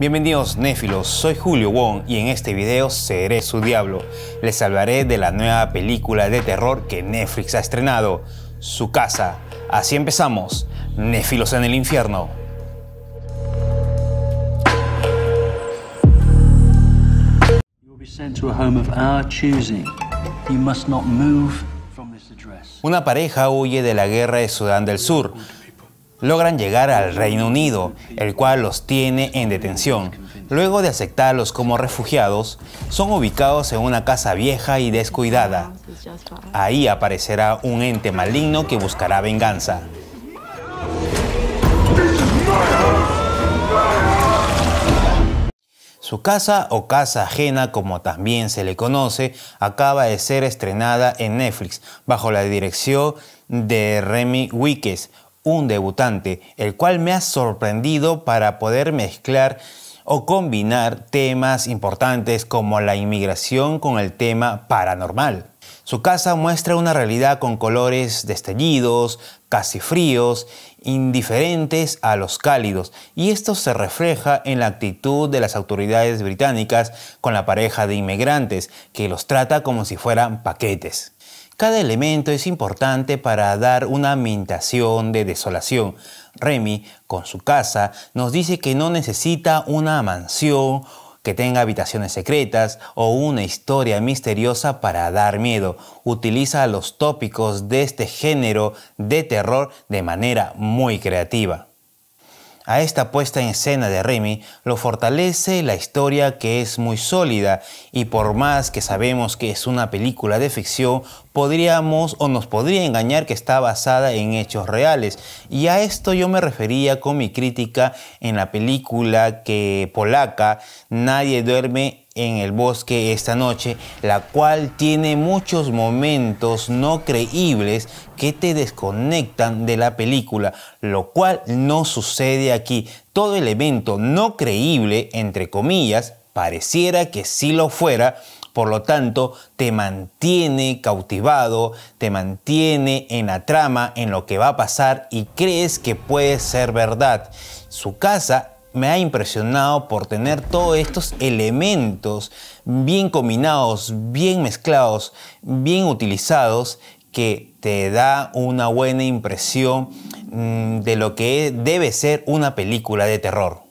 Bienvenidos néfilos, soy Julio Wong y en este video seré su diablo. Les salvaré de la nueva película de terror que Netflix ha estrenado, Su casa. Así empezamos, Néfilos en el infierno. Una pareja huye de la guerra de Sudán del Sur logran llegar al Reino Unido, el cual los tiene en detención. Luego de aceptarlos como refugiados, son ubicados en una casa vieja y descuidada. Ahí aparecerá un ente maligno que buscará venganza. Su casa o casa ajena, como también se le conoce, acaba de ser estrenada en Netflix bajo la dirección de Remy Wickes, un debutante, el cual me ha sorprendido para poder mezclar o combinar temas importantes como la inmigración con el tema paranormal. Su casa muestra una realidad con colores destellidos, casi fríos, indiferentes a los cálidos, y esto se refleja en la actitud de las autoridades británicas con la pareja de inmigrantes, que los trata como si fueran paquetes. Cada elemento es importante para dar una ambientación de desolación. Remy, con su casa, nos dice que no necesita una mansión que tenga habitaciones secretas o una historia misteriosa para dar miedo. Utiliza los tópicos de este género de terror de manera muy creativa. A esta puesta en escena de Remy lo fortalece la historia que es muy sólida y por más que sabemos que es una película de ficción, podríamos o nos podría engañar que está basada en hechos reales. Y a esto yo me refería con mi crítica en la película que polaca Nadie duerme en el bosque esta noche, la cual tiene muchos momentos no creíbles que te desconectan de la película, lo cual no sucede aquí. Todo elemento no creíble, entre comillas, pareciera que sí lo fuera, por lo tanto, te mantiene cautivado, te mantiene en la trama, en lo que va a pasar y crees que puede ser verdad. Su casa me ha impresionado por tener todos estos elementos bien combinados, bien mezclados, bien utilizados que te da una buena impresión mm, de lo que debe ser una película de terror.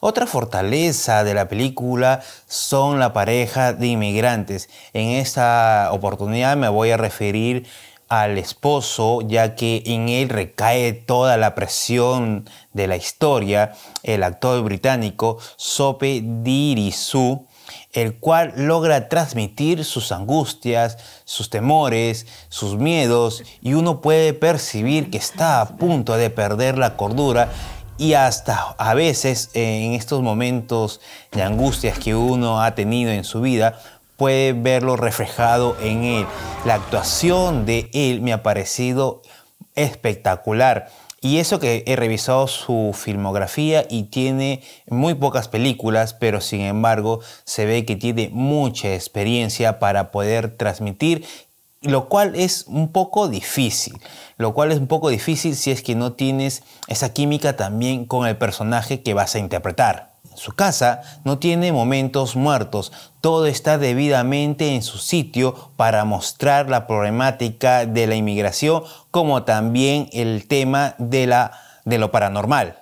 Otra fortaleza de la película son la pareja de inmigrantes. En esta oportunidad me voy a referir al esposo, ya que en él recae toda la presión de la historia, el actor británico Sope Dirisu, el cual logra transmitir sus angustias, sus temores, sus miedos, y uno puede percibir que está a punto de perder la cordura y hasta a veces en estos momentos de angustias que uno ha tenido en su vida, puede verlo reflejado en él. La actuación de él me ha parecido espectacular. Y eso que he revisado su filmografía y tiene muy pocas películas, pero sin embargo se ve que tiene mucha experiencia para poder transmitir, lo cual es un poco difícil. Lo cual es un poco difícil si es que no tienes esa química también con el personaje que vas a interpretar su casa, no tiene momentos muertos, todo está debidamente en su sitio para mostrar la problemática de la inmigración como también el tema de, lo paranormal.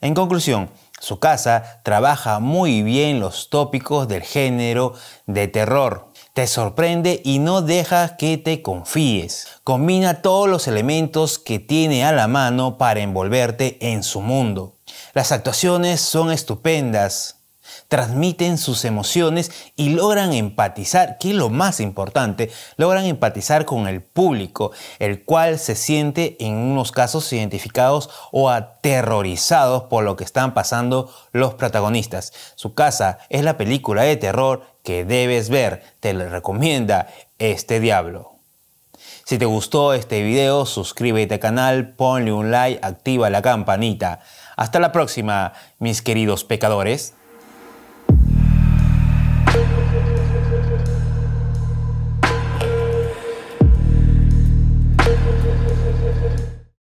En conclusión, su casa trabaja muy bien los tópicos del género de terror, te sorprende y no deja que te confíes. Combina todos los elementos que tiene a la mano para envolverte en su mundo. Las actuaciones son estupendas, transmiten sus emociones y logran empatizar, que es lo más importante, logran empatizar con el público, el cual se siente en unos casos identificados o aterrorizados por lo que están pasando los protagonistas. Su casa es la película de terror que debes ver, te la recomienda este diablo. Si te gustó este video, suscríbete al canal, ponle un like, activa la campanita. Hasta la próxima, mis queridos pecadores. thank you